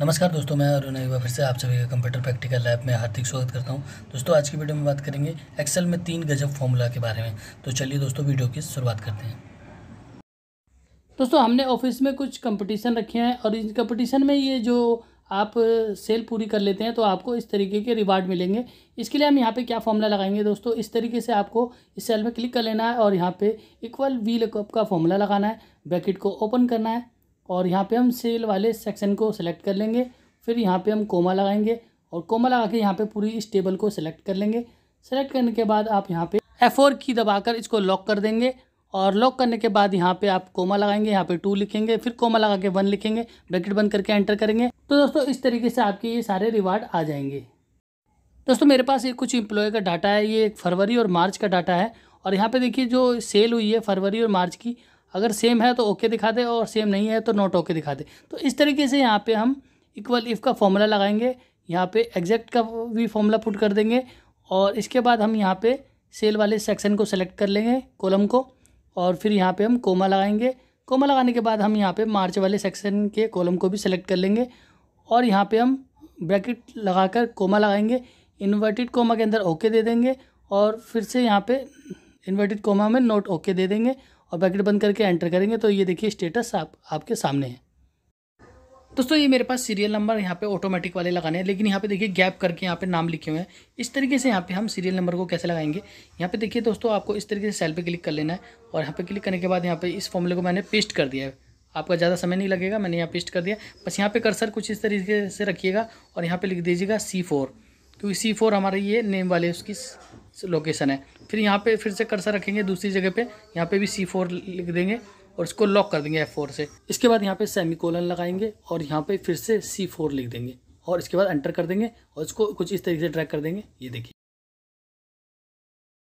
नमस्कार दोस्तों मैं अरुण एक बार फिर से आप सभी का कंप्यूटर प्रैक्टिकल लैब में हार्दिक स्वागत करता हूं दोस्तों आज की वीडियो में बात करेंगे एक्सेल में तीन गजब फॉर्मूला के बारे में तो चलिए दोस्तों वीडियो की शुरुआत करते हैं दोस्तों हमने ऑफिस में कुछ कंपटीशन रखे हैं और इन कंपटीशन में ये जो आप सेल पूरी कर लेते हैं तो आपको इस तरीके के रिवार्ड मिलेंगे इसके लिए हम यहाँ पे क्या फॉर्मूला लगाएंगे दोस्तों इस तरीके से आपको इस सेल में क्लिक कर लेना है और यहाँ पे इक्वल वी लकअप का फॉर्मूला लगाना है ब्रैकेट को ओपन करना है और यहाँ पे हम सेल वाले सेक्शन को सिलेक्ट कर लेंगे फिर यहाँ पे हम कोमा लगाएंगे और कोमा लगा के यहाँ पे पूरी इस टेबल को सिलेक्ट कर लेंगे सेलेक्ट करने के बाद आप यहाँ पे ओर की दबाकर इसको लॉक कर देंगे और लॉक करने के बाद यहाँ पे आप कोमा लगाएंगे यहाँ पे टू लिखेंगे फिर कोमा लगा के वन लिखेंगे ब्रैकेट बंद करके एंटर करेंगे तो दोस्तों इस तरीके से आपके ये सारे रिवार्ड आ जाएंगे दोस्तों मेरे पास ये कुछ एम्प्लॉय का डाटा है ये फरवरी और मार्च का डाटा है और यहाँ पे देखिए जो सेल हुई है फरवरी और मार्च की अगर सेम है तो ओके दिखा दे और सेम नहीं है तो नॉट ओके दिखा दे तो इस तरीके से यहाँ पे हम इक्वल इफ़ का फॉर्मूला लगाएंगे यहाँ पे एग्जैक्ट का भी फॉर्मूला पुट कर देंगे और इसके बाद हम यहाँ पे सेल वाले सेक्शन को सेलेक्ट कर लेंगे कॉलम को और फिर यहाँ पे हम कोमा लगाएंगे कोमा लगाने के बाद हम यहाँ पे मार्च वाले सेक्शन के कॉलम को भी सेलेक्ट कर लेंगे और यहाँ पर हम ब्रैकेट कर कोमा लगाएंगे इन्वर्टेड कोमा के अंदर ओके दे देंगे और फिर से यहाँ पर इन्वर्टेड कोमा में नोट ओके दे देंगे और पैकेट बंद करके एंटर करेंगे तो ये देखिए स्टेटस आप आपके सामने है दोस्तों ये मेरे पास सीरियल नंबर यहाँ पे ऑटोमेटिक वाले लगाने हैं लेकिन यहाँ पे देखिए गैप करके यहाँ पे नाम लिखे हुए हैं इस तरीके से यहाँ पे हम सीरियल नंबर को कैसे लगाएंगे यहाँ पे देखिए दोस्तों आपको इस तरीके से सेल पे क्लिक कर लेना है और यहाँ पे क्लिक करने के बाद यहाँ पे इस फॉर्मूले को मैंने पेस्ट कर दिया है आपका ज़्यादा समय नहीं लगेगा मैंने यहाँ पेस्ट कर दिया बस यहाँ पर कर्सर कुछ इस तरीके से रखिएगा और यहाँ पर लिख दीजिएगा सी फोर क्योंकि सी फोर हमारा ये नेम वाले उसकी लोकेशन है फिर यहाँ पे फिर से कर्सर रखेंगे दूसरी जगह पे यहाँ पे भी सी फोर लिख देंगे और इसको लॉक कर देंगे एफ फोर से इसके बाद यहाँ पे सेमी कोलन लगाएंगे और यहाँ पे फिर से सी फोर लिख देंगे और इसके बाद एंटर कर देंगे और इसको कुछ इस तरीके से ट्रैक कर देंगे ये देखिए